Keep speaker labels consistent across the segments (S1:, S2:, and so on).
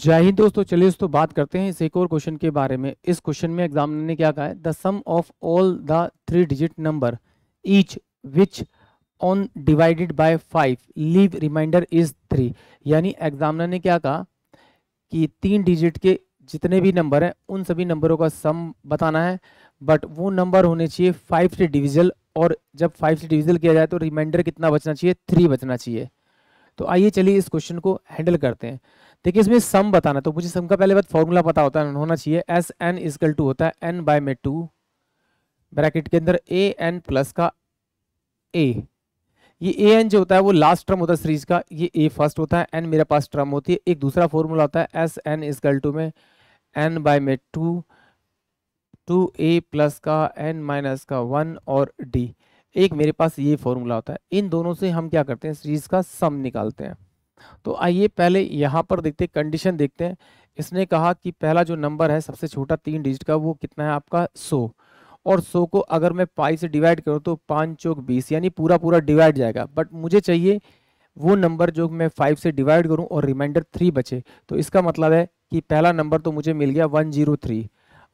S1: जय हिंद दोस्तों चलिए दोस्तों बात करते हैं इस एक और क्वेश्चन के बारे में इस क्वेश्चन में एग्जाम ने क्या कहा है the sum of all the three digit number each which on divided by five leave remainder is three यानी एग्जामिनर ने क्या कहा कि तीन डिजिट के जितने भी नंबर हैं उन सभी नंबरों का सम बताना है बट वो नंबर होने चाहिए फाइव से डिविजल और जब फाइव से डिविजल किया जाए तो रिमाइंडर कितना बचना चाहिए थ्री बचना चाहिए तो आइए चलिए इस क्वेश्चन को हैंडल करते हैं देखिए इसमें सम बताना तो मुझे सम का पहले बात फॉर्मूला पता होता है होना चाहिए एस एन इजकल टू होता है एन बाय में टू ब्रैकेट के अंदर ए एन प्लस का ए ये ए एन जो होता है वो लास्ट टर्म होता है सीरीज का ये ए फर्स्ट होता है एन मेरे पास टर्म होती है एक दूसरा फॉर्मूला होता है एस एन इजकल टू में एन बाय में टू टू ए प्लस का एन माइनस का वन और डी एक मेरे पास ये फॉर्मूला होता है इन दोनों से हम क्या करते हैं सीरीज का सम निकालते हैं तो आइए पहले यहाँ पर देखते हैं कंडीशन देखते हैं इसने कहा कि पहला जो नंबर है सबसे छोटा तीन डिजिट का वो कितना है आपका सो और सो को अगर मैं पाई से डिवाइड करूँ तो पाँच चौक बीस यानी पूरा पूरा डिवाइड जाएगा बट मुझे चाहिए वो नंबर जो मैं फाइव से डिवाइड करूँ और रिमाइंडर थ्री बचे तो इसका मतलब है कि पहला नंबर तो मुझे मिल गया one zero three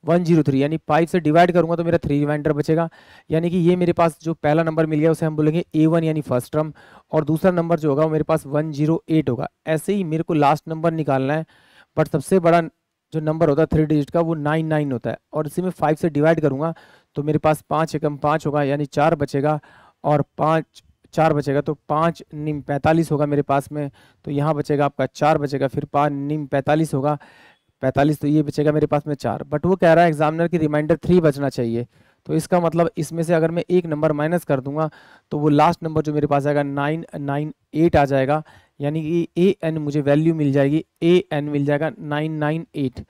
S1: one zero three यानी फाइव से डिवाइड करूंगा तो मेरा थ्री रिमाइंडर बचेगा यानी कि ये मेरे पास जो पहला नंबर मिल गया उसे हम बोलेंगे ए वन यानी फर्स्ट टर्म और दूसरा नंबर जो होगा वो मेरे पास वन जीरो एट होगा ऐसे ही मेरे को लास्ट नंबर निकालना है बट सबसे बड़ा जो नंबर होता है थ्री डिजिट का वो नाइन नाइन होता है और इसी में फाइव से डिवाइड करूँगा तो मेरे पास पाँच एकम पाँच होगा यानी चार बचेगा और पाँच चार बचेगा तो पाँच निम पैंतालीस होगा मेरे पास में तो यहाँ बचेगा आपका चार बचेगा फिर पाँच निम पैंतालीस होगा पैंतालीस तो ये बचेगा मेरे पास में चार बट वो कह रहा है एग्जामिनर की रिमाइंडर थ्री बचना चाहिए तो इसका मतलब इसमें से अगर मैं एक नंबर माइनस कर दूंगा तो वो लास्ट नंबर जो मेरे पास आएगा नाइन नाइन एट आ जाएगा यानी कि ए एन मुझे वैल्यू मिल जाएगी ए एन मिल जाएगा नाइन नाइन एट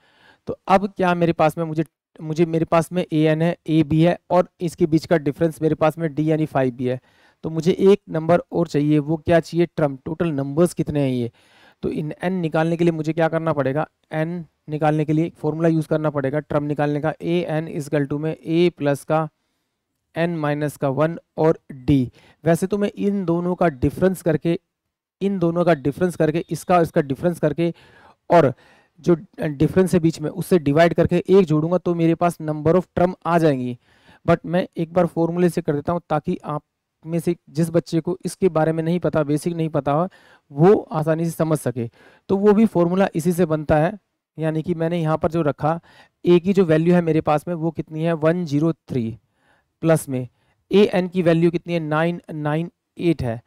S1: तो अब क्या मेरे पास में मुझे मुझे मेरे पास में ए एन है ए बी है और इसके बीच का डिफरेंस मेरे पास में डी यानी फाइव बी है तो मुझे एक नंबर और चाहिए वो क्या चाहिए ट्रम टोटल नंबर्स कितने हैं ये तो इन एन निकालने के लिए मुझे क्या करना पड़ेगा एन निकालने के लिए फॉर्मूला यूज़ करना पड़ेगा टर्म निकालने का ए एन इजकल टू में ए प्लस का एन माइनस का वन और डी वैसे तो मैं इन दोनों का डिफरेंस करके इन दोनों का डिफरेंस करके इसका इसका डिफरेंस करके और जो डिफरेंस है बीच में उससे डिवाइड करके एक जोड़ूंगा तो मेरे पास नंबर ऑफ टर्म आ जाएंगी बट मैं एक बार फॉर्मूले से कर देता हूँ ताकि आप में से जिस बच्चे को इसके बारे में नहीं पता बेसिक नहीं पता वो आसानी से समझ सके तो वो भी फॉर्मूला इसी से बनता है यानी कि मैंने यहाँ पर जो रखा ए की जो वैल्यू है मेरे पास में वो कितनी है वन जीरो थ्री प्लस में ए एन की वैल्यू कितनी है नाइन नाइन एट है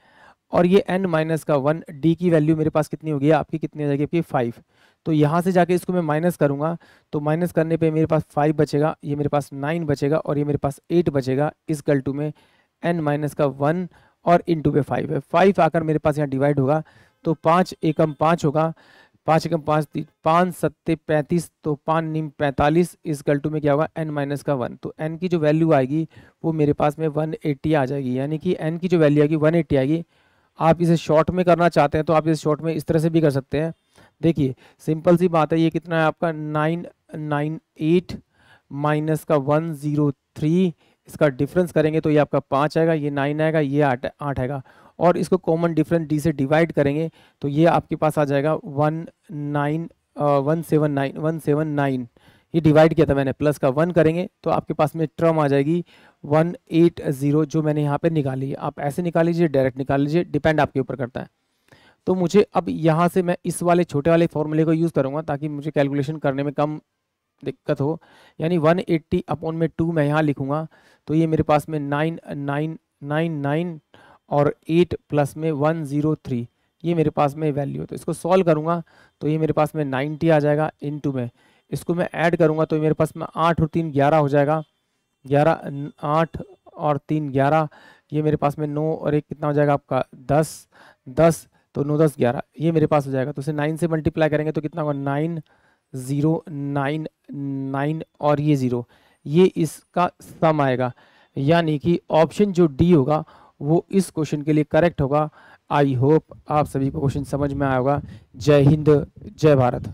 S1: और ये एन माइनस का वन डी की वैल्यू मेरे पास कितनी होगी आपकी कितनी हो जाएगी आपकी फाइव तो यहाँ से जाके इसको मैं माइनस करूँगा तो माइनस करने पर मेरे पास फाइव बचेगा ये मेरे पास नाइन बचेगा और ये मेरे पास एट बचेगा इस गल टू में एन माइनस का वन और इन टू पे फाइव है फाइव आकर मेरे पास यहाँ डिवाइड होगा तो पाँच एकम पाँच होगा पाँच एकम पाँच तीन पाँच सत्ते पैंतीस तो पाँच निम्न पैंतालीस इस गल्टू में क्या होगा एन माइनस का वन तो एन की जो वैल्यू आएगी वो मेरे पास में वन एट्टी आ जाएगी यानी कि एन की जो वैल्यू आएगी वन एट्टी आएगी आप इसे शॉर्ट में करना चाहते हैं तो आप इसे शॉर्ट में इस तरह से भी कर सकते हैं देखिए सिंपल सी बात है ये कितना है आपका नाइन नाइन एट माइनस का वन ज़ीरो थ्री इसका डिफरेंस करेंगे तो ये आपका पाँच आएगा ये नाइन आएगा ये आठ आठ आएगा और इसको कॉमन डिफरेंस डी से डिवाइड करेंगे तो ये आपके पास आ जाएगा one nine one seven nine one seven nine ये डिवाइड किया था मैंने प्लस का वन करेंगे तो आपके पास में ट्रम आ जाएगी वन एट ज़ीरो जो मैंने यहाँ पे निकाली है आप ऐसे निकाल लीजिए डायरेक्ट निकाल लीजिए डिपेंड आपके ऊपर करता है तो मुझे अब यहाँ से मैं इस वाले छोटे वाले फॉर्मूले को यूज़ करूँगा ताकि मुझे कैलकुलेशन करने में कम दिक्कत हो यानी वन एट्टी अपॉन में टू मैं यहाँ लिखूँगा तो ये मेरे पास में नाइन नाइन नाइन नाइन और एट प्लस में वन ज़ीरो थ्री ये मेरे पास में वैल्यू है तो इसको सॉल्व करूँगा तो ये मेरे पास में नाइन्टी आ जाएगा इन में इसको मैं ऐड करूँगा तो मेरे पास में आठ और तीन ग्यारह हो जाएगा ग्यारह आठ और तीन ग्यारह ये मेरे पास में नौ और एक कितना हो जाएगा आपका दस दस तो नौ दस ग्यारह ये मेरे पास हो जाएगा तो इसे नाइन से मल्टीप्लाई करेंगे तो कितना होगा नाइन ज़ीरो नाइन नाइन और ये ज़ीरो ये इसका सम आएगा यानी कि ऑप्शन जो डी होगा वो इस क्वेश्चन के लिए करेक्ट होगा आई होप आप सभी को क्वेश्चन समझ में आया होगा जय हिंद जय भारत